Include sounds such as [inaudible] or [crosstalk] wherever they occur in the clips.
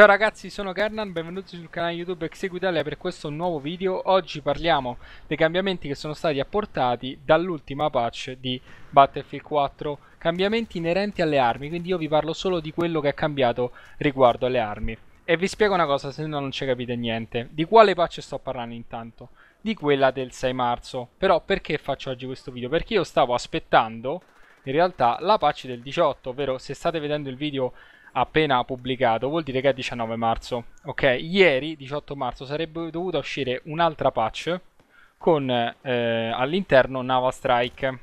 Ciao ragazzi, sono Kernan, benvenuti sul canale YouTube Execu Italia per questo nuovo video. Oggi parliamo dei cambiamenti che sono stati apportati dall'ultima patch di Battlefield 4, cambiamenti inerenti alle armi, quindi io vi parlo solo di quello che è cambiato riguardo alle armi. E vi spiego una cosa, se no non ci capite niente. Di quale patch sto parlando intanto? Di quella del 6 marzo. Però perché faccio oggi questo video? Perché io stavo aspettando, in realtà, la patch del 18, ovvero se state vedendo il video appena pubblicato vuol dire che è 19 marzo ok ieri 18 marzo sarebbe dovuta uscire un'altra patch con eh, all'interno Nava Strike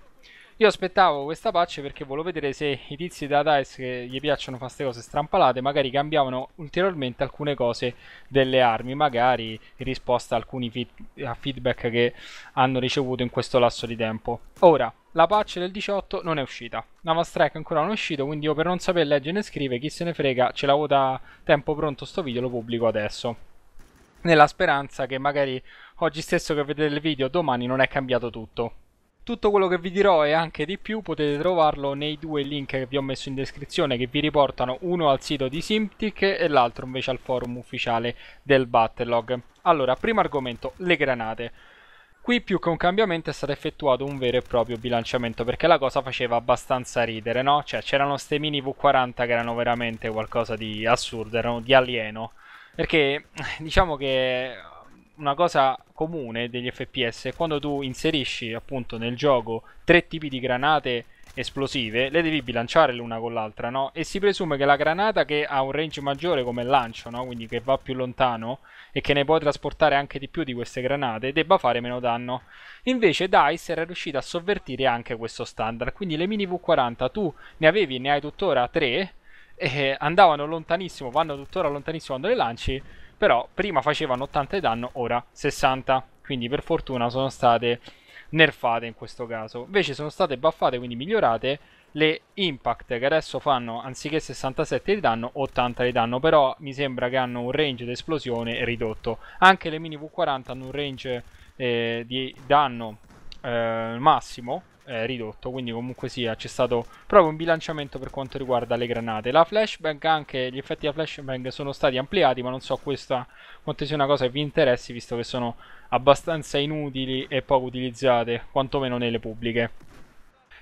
io aspettavo questa patch perché volevo vedere se i tizi da DICE che gli piacciono fare queste cose strampalate magari cambiavano ulteriormente alcune cose delle armi magari in risposta a alcuni feed- a feedback che hanno ricevuto in questo lasso di tempo ora la patch del 18 non è uscita. Nava Strike ancora non è uscito, quindi io per non saper leggere né scrivere, chi se ne frega, ce l'avevo da tempo pronto sto video, lo pubblico adesso. Nella speranza che magari oggi stesso che vedete il video, domani non è cambiato tutto. Tutto quello che vi dirò e anche di più potete trovarlo nei due link che vi ho messo in descrizione che vi riportano uno al sito di Symptic e l'altro invece al forum ufficiale del Battlelog. Allora, primo argomento, le granate. Qui più che un cambiamento è stato effettuato un vero e proprio bilanciamento perché la cosa faceva abbastanza ridere, no? Cioè c'erano ste mini V40 che erano veramente qualcosa di assurdo, erano di alieno. Perché eh, diciamo che una cosa comune degli FPS è quando tu inserisci appunto nel gioco tre tipi di granate esplosive, le devi bilanciare l'una con l'altra, no? E si presume che la granata che ha un range maggiore come lancio, no? Quindi che va più lontano e che ne può trasportare anche di più di queste granate, debba fare meno danno. Invece DICE era riuscita a sovvertire anche questo standard, quindi le mini V40 tu ne avevi, ne hai tuttora 3, e andavano lontanissimo, vanno tuttora lontanissimo quando le lanci, però prima facevano 80 di danno, ora 60. Quindi per fortuna sono state nerfate in questo caso. Invece sono state buffate, quindi migliorate, le impact che adesso fanno anziché 67 di danno 80 di danno però mi sembra che hanno un range di esplosione ridotto anche le mini V40 hanno un range eh, di danno eh, massimo eh, ridotto, quindi comunque sia c'è stato proprio un bilanciamento per quanto riguarda le granate. La flashbang anche, gli effetti da flashbang sono stati ampliati, ma non so questa quanto sia una cosa che vi interessi, visto che sono abbastanza inutili e poco utilizzate, quantomeno nelle pubbliche.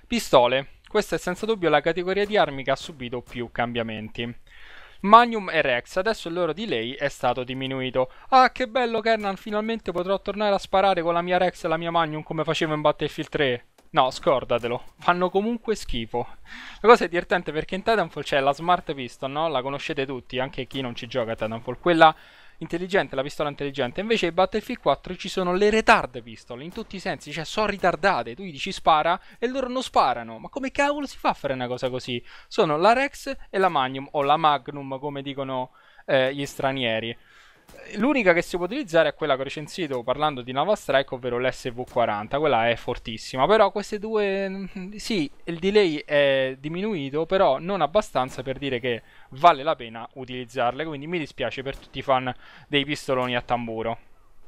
Pistole. Questa è senza dubbio la categoria di armi che ha subito più cambiamenti. Magnum e Rex, adesso il loro delay è stato diminuito. Ah, che bello, Kernan, finalmente potrò tornare a sparare con la mia Rex e la mia Magnum come facevo in Battlefield 3. No, scordatelo, fanno comunque schifo. La cosa è divertente perché in Titanfall c'è la Smart Pistol, no? La conoscete tutti, anche chi non ci gioca a Titanfall. Quella intelligente, la pistola intelligente. Invece in Battlefield 4 ci sono le retard pistol, in tutti i sensi, cioè sono ritardate. Tu gli ci spara e loro non sparano. Ma come cavolo si fa a fare una cosa così? Sono la Rex e la Magnum, o la Magnum come dicono eh, gli stranieri. L'unica che si può utilizzare è quella che ho recensito parlando di Nova Strike, ovvero l'SV40, quella è fortissima, però queste due, mm, sì, il delay è diminuito, però non abbastanza per dire che vale la pena utilizzarle, quindi mi dispiace per tutti i fan dei pistoloni a tamburo.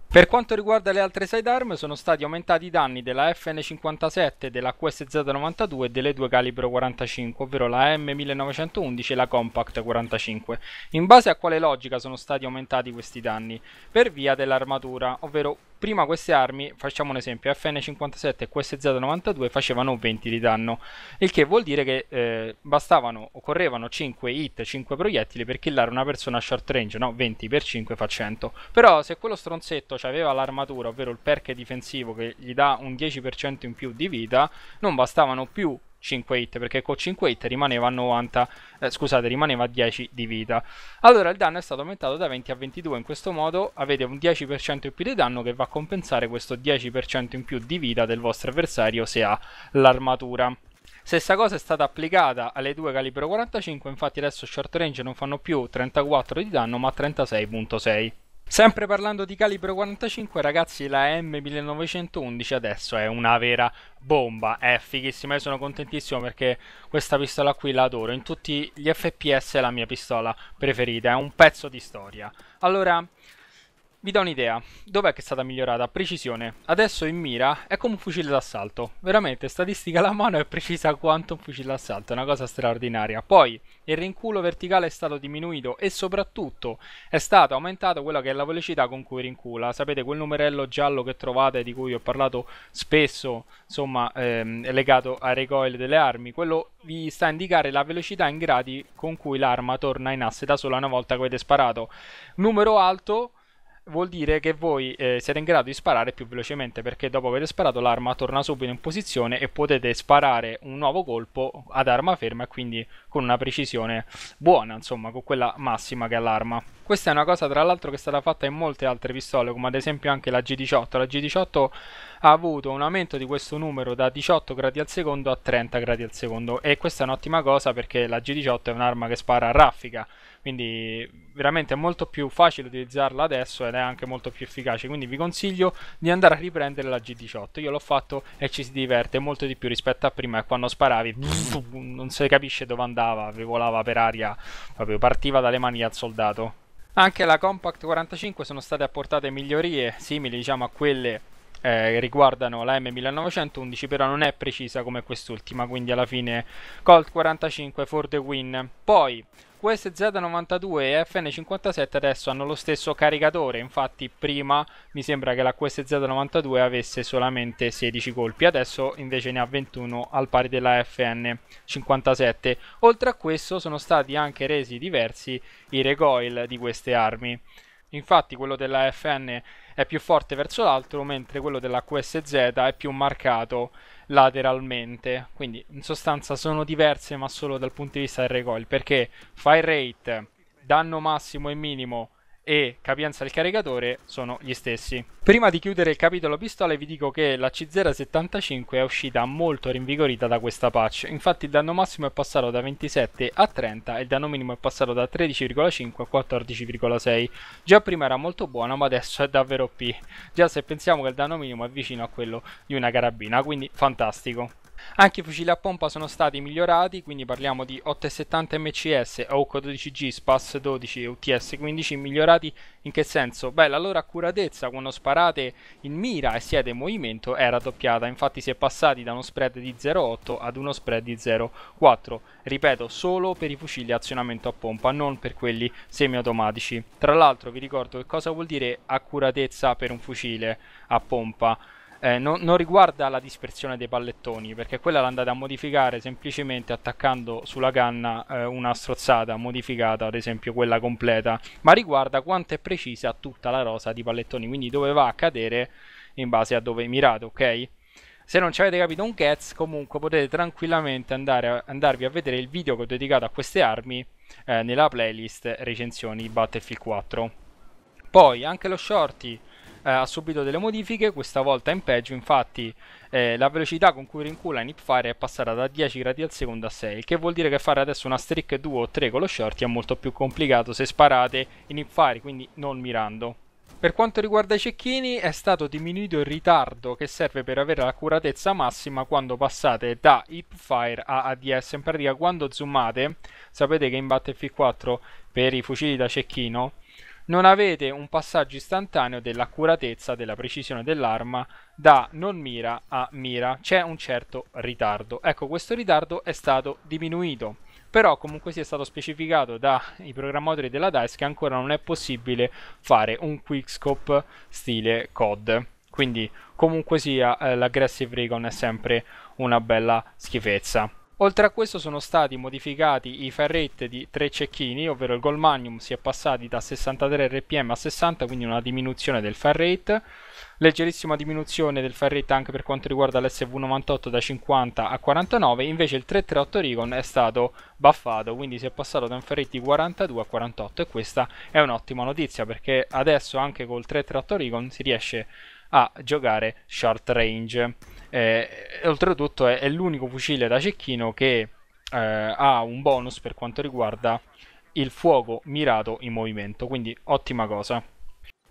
Per quanto riguarda le altre sidearm sono stati aumentati i danni della FN57, della QSZ92 e delle due calibro 45, ovvero la M1911 e la Compact 45. In base a quale logica sono stati aumentati questi danni? Per via dell'armatura, ovvero prima queste armi, facciamo un esempio, FN57 e QSZ92 facevano 20 di danno, il che vuol dire che eh, bastavano, occorrevano 5 hit, 5 proiettili per killare una persona a short range, no? 20 per 5 fa 100. Però se quello stronzetto aveva l'armatura, ovvero il perk difensivo che gli dà un 10% in più di vita, non bastavano più 5 hit perché con 5 hit rimaneva, 90, eh, scusate, rimaneva 10 di vita allora il danno è stato aumentato da 20 a 22 in questo modo avete un 10% in più di danno che va a compensare questo 10% in più di vita del vostro avversario se ha l'armatura Stessa cosa è stata applicata alle due calibro 45, infatti adesso short range non fanno più 34 di danno ma 36.6. Sempre parlando di calibro 45, ragazzi, la M1911 adesso è una vera bomba, è fighissima, io sono contentissimo perché questa pistola qui la adoro, in tutti gli FPS è la mia pistola preferita, è un pezzo di storia. Allora, vi do un'idea, dov'è che è stata migliorata? Precisione. Adesso in mira è come un fucile d'assalto. Veramente, statistica alla mano è precisa quanto un fucile d'assalto, è una cosa straordinaria. Poi, il rinculo verticale è stato diminuito e soprattutto è stata aumentata quella che è la velocità con cui rincula. Sapete quel numerello giallo che trovate, di cui ho parlato spesso, insomma, ehm, legato ai recoil delle armi? Quello vi sta a indicare la velocità in gradi con cui l'arma torna in asse da sola una volta che avete sparato. Numero alto vuol dire che voi eh, siete in grado di sparare più velocemente perché dopo aver sparato l'arma torna subito in posizione e potete sparare un nuovo colpo ad arma ferma e quindi con una precisione buona, insomma, con quella massima che ha l'arma. Questa è una cosa tra l'altro che è stata fatta in molte altre pistole, come ad esempio anche la G18. La G18 ha avuto un aumento di questo numero da 18 gradi al secondo a 30 gradi al secondo e questa è un'ottima cosa perché la G18 è un'arma che spara a raffica quindi veramente è molto più facile utilizzarla adesso ed è anche molto più efficace quindi vi consiglio di andare a riprendere la G18 io l'ho fatto e ci si diverte molto di più rispetto a prima e quando sparavi [laughs] non si capisce dove andava volava per aria proprio partiva dalle mani al soldato anche la Compact 45 sono state apportate migliorie simili diciamo a quelle eh, riguardano la M1911 però non è precisa come quest'ultima quindi alla fine Colt 45 for the win poi queste 92 e FN57 adesso hanno lo stesso caricatore, infatti prima mi sembra che la QSZ92 avesse solamente 16 colpi, adesso invece ne ha 21 al pari della FN57. Oltre a questo sono stati anche resi diversi i recoil di queste armi. Infatti quello della FN è più forte verso l'alto, mentre quello della QSZ è più marcato lateralmente. Quindi in sostanza sono diverse, ma solo dal punto di vista del recoil, perché fire rate, danno massimo e minimo e capienza del caricatore sono gli stessi. Prima di chiudere il capitolo pistole vi dico che la C075 è uscita molto rinvigorita da questa patch, infatti il danno massimo è passato da 27 a 30 e il danno minimo è passato da 13,5 a 14,6. Già prima era molto buona ma adesso è davvero P, già se pensiamo che il danno minimo è vicino a quello di una carabina, quindi fantastico. Anche i fucili a pompa sono stati migliorati, quindi parliamo di 870 MCS, AUK 12G, SPAS 12 e UTS 15 migliorati in che senso? Beh, la loro accuratezza quando sparate in mira e siete in movimento è raddoppiata, infatti si è passati da uno spread di 0,8 ad uno spread di 0,4, ripeto solo per i fucili a azionamento a pompa, non per quelli semiautomatici. Tra l'altro vi ricordo che cosa vuol dire accuratezza per un fucile a pompa eh, non, non, riguarda la dispersione dei pallettoni, perché quella l'andate a modificare semplicemente attaccando sulla canna eh, una strozzata modificata, ad esempio quella completa, ma riguarda quanto è precisa tutta la rosa di pallettoni, quindi dove va a cadere in base a dove mirate, ok? Se non ci avete capito un Gets, comunque potete tranquillamente andare a, andarvi a vedere il video che ho dedicato a queste armi eh, nella playlist recensioni Battlefield 4. Poi anche lo shorty eh, ha subito delle modifiche, questa volta in peggio, infatti eh, la velocità con cui rincula in hipfire è passata da 10 gradi al secondo a 6, il che vuol dire che fare adesso una streak 2 o 3 con lo shorty è molto più complicato se sparate in hipfire, quindi non mirando. Per quanto riguarda i cecchini è stato diminuito il ritardo che serve per avere l'accuratezza massima quando passate da hipfire a ADS, in pratica quando zoomate, sapete che in Battlefield 4 per i fucili da cecchino non avete un passaggio istantaneo dell'accuratezza, della precisione dell'arma da non mira a mira, c'è un certo ritardo. Ecco, questo ritardo è stato diminuito, però comunque sia stato specificato dai programmatori della DICE che ancora non è possibile fare un quickscope stile COD. Quindi comunque sia eh, l'aggressive recon è sempre una bella schifezza. Oltre a questo sono stati modificati i ferrette di tre cecchini, ovvero il Gold Magnum si è passati da 63 rpm a 60, quindi una diminuzione del ferrate, leggerissima diminuzione del ferrate anche per quanto riguarda l'SV98 da 50 a 49, invece il 338 Rigon è stato buffato, quindi si è passato da un ferrate di 42 a 48 e questa è un'ottima notizia perché adesso anche col 338 Rigon si riesce a a giocare short range. Eh, oltretutto è, è, l'unico fucile da cecchino che eh, ha un bonus per quanto riguarda il fuoco mirato in movimento, quindi ottima cosa.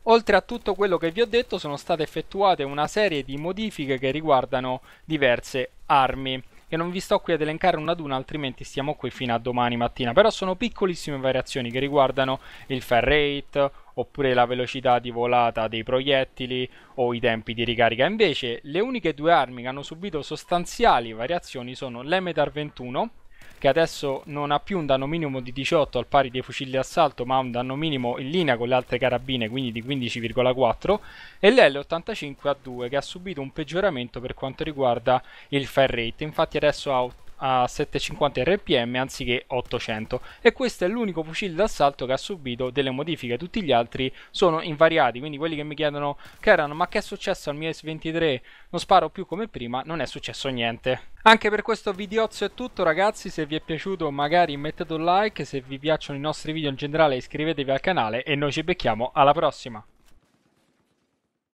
Oltre a tutto quello che vi ho detto sono state effettuate una serie di modifiche che riguardano diverse armi che non vi sto qui ad elencare una ad una, altrimenti stiamo qui fino a domani mattina. Però sono piccolissime variazioni che riguardano il fair rate oppure la velocità di volata dei proiettili o i tempi di ricarica. Invece le uniche due armi che hanno subito sostanziali variazioni sono l'Emetar 21 che adesso non ha più un danno minimo di 18 al pari dei fucili d'assalto ma ha un danno minimo in linea con le altre carabine quindi di 15,4 e l'L85 a 2 che ha subito un peggioramento per quanto riguarda il fire rate infatti adesso ha a 750 rpm anziché 800 e questo è l'unico fucile d'assalto che ha subito delle modifiche tutti gli altri sono invariati quindi quelli che mi chiedono Keran ma che è successo al mio S23 non sparo più come prima non è successo niente anche per questo videozzo è tutto ragazzi se vi è piaciuto magari mettete un like se vi piacciono i nostri video in generale iscrivetevi al canale e noi ci becchiamo alla prossima